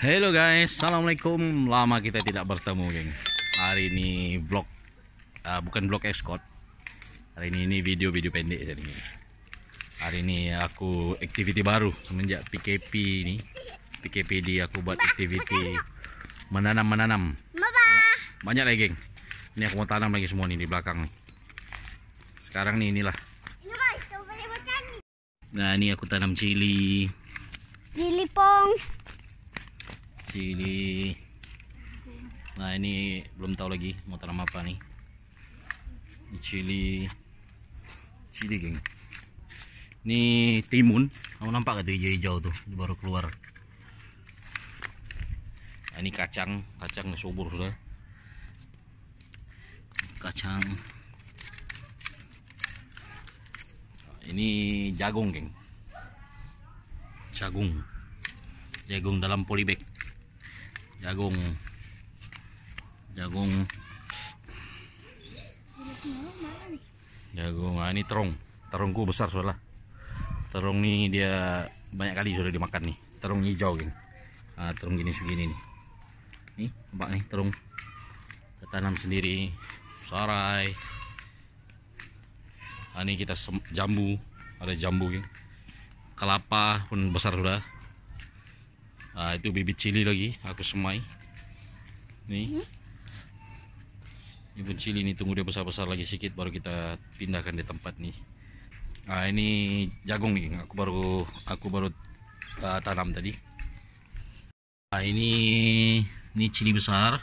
Halo guys, Assalamualaikum Lama kita tidak bertemu geng Hari ini vlog uh, Bukan vlog escort Hari ini ini video-video pendek jadi Hari ini aku Activity baru semenjak PKP ini PKP di aku buat activity Menanam-menanam Banyak lagi geng Ini aku mau tanam lagi semua nih di belakang nih Sekarang nih inilah Nah ini aku tanam cili Cili pong sini nah ini belum tahu lagi mau tanam apa nih ini cili cili geng ini timun kamu nampak gak tuh hijau-hijau tuh baru keluar nah, ini kacang kacang subur sudah kacang nah, ini jagung geng jagung jagung dalam polybag jagung jagung jagung nah, ini terong terongku besar sudah. terong nih dia banyak kali sudah dimakan nih terong hijau gini nah, terong jenis begini nih nih tempat nih terong kita tanam sendiri sarai nah, ini kita jambu ada jambu gini kelapa pun besar sudah Ha, itu bibit cili lagi aku semai. Ni. Hmm? Ini pun cili ni tunggu dia besar-besar lagi sikit baru kita pindahkan di tempat ni. Ha, ini jagung ni aku baru aku baru uh, tanam tadi. Ha, ini ni cili besar.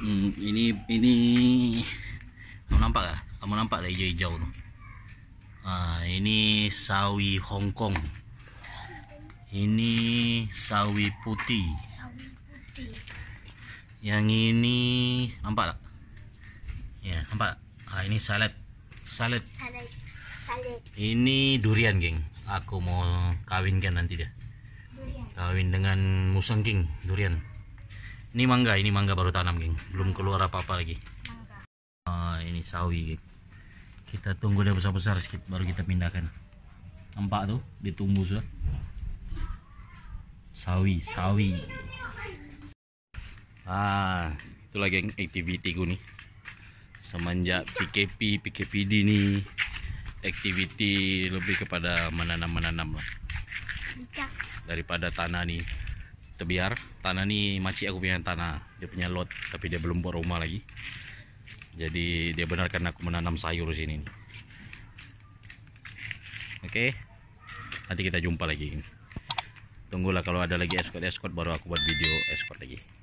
Hmm, ini ini kamu nampak tak? Kamu nampak dah hijau-hijau tu. Ha, ini sawi Hong Kong. Ini sawi putih. Sawi putih. Yang ini nampak tak? Ya, nampak. Ah, ini salad. Salad. Salad. Salad. Ini durian, geng. Aku mau kawinkan nanti dia. Kawin dengan musang geng. durian. Ini mangga, ini mangga baru tanam, geng. Belum keluar apa-apa lagi. Mangga. Ah, ini sawi, geng. Kita tunggu dia besar-besar sedikit baru kita pindahkan. Nampak tuh, ditumbuh sudah sawi sawi ah itu lagi yang activity ku nih semenjak PKP PKPD nih activity lebih kepada menanam-menanam lah daripada tanah nih terbiar. tanah nih masih aku punya tanah dia punya lot tapi dia belum buat rumah lagi jadi dia benar karena aku menanam sayur di sini oke okay? nanti kita jumpa lagi tunggulah kalau ada lagi escort escort baru aku buat video escort lagi